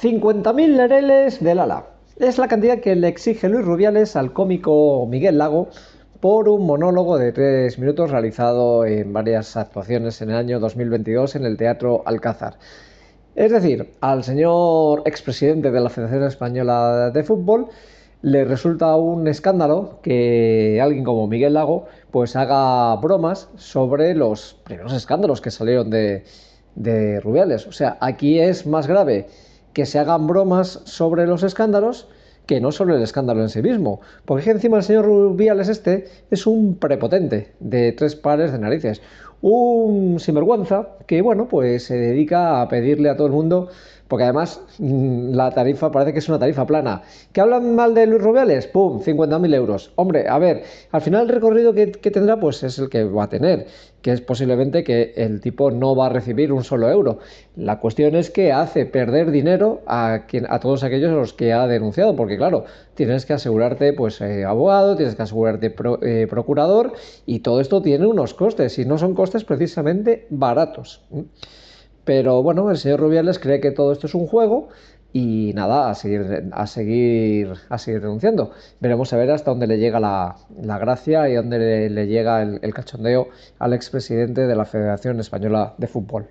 50.000 lereles del ala. Es la cantidad que le exige Luis Rubiales al cómico Miguel Lago por un monólogo de tres minutos realizado en varias actuaciones en el año 2022 en el Teatro Alcázar. Es decir, al señor expresidente de la Federación Española de Fútbol le resulta un escándalo que alguien como Miguel Lago pues haga bromas sobre los primeros escándalos que salieron de, de Rubiales. O sea, aquí es más grave que se hagan bromas sobre los escándalos que no sobre el escándalo en sí mismo. Porque encima el señor Rubiales este es un prepotente de tres pares de narices. Un sinvergüenza que, bueno, pues se dedica a pedirle a todo el mundo porque además mm, la tarifa parece que es una tarifa plana. ¿Qué hablan mal de Luis Rubiales? ¡Pum! 50.000 euros. Hombre, a ver, al final el recorrido que, tendrá pues es el que va a tener, que es posiblemente que el tipo no va a recibir un solo euro. La cuestión es que hace perder dinero a, a todos aquellos a los que ha denunciado, porque claro, tienes que asegurarte pues eh, abogado, tienes que asegurarte eh, procurador y todo esto tiene unos costes y no son costes precisamente baratos. Pero bueno, el señor Rubiales cree que todo esto es un juego y nada, a seguir, a seguir, a seguir denunciando. Veremos a ver hasta dónde le llega la, gracia y dónde le, llega el, el cachondeo al expresidente de la Federación Española de Fútbol.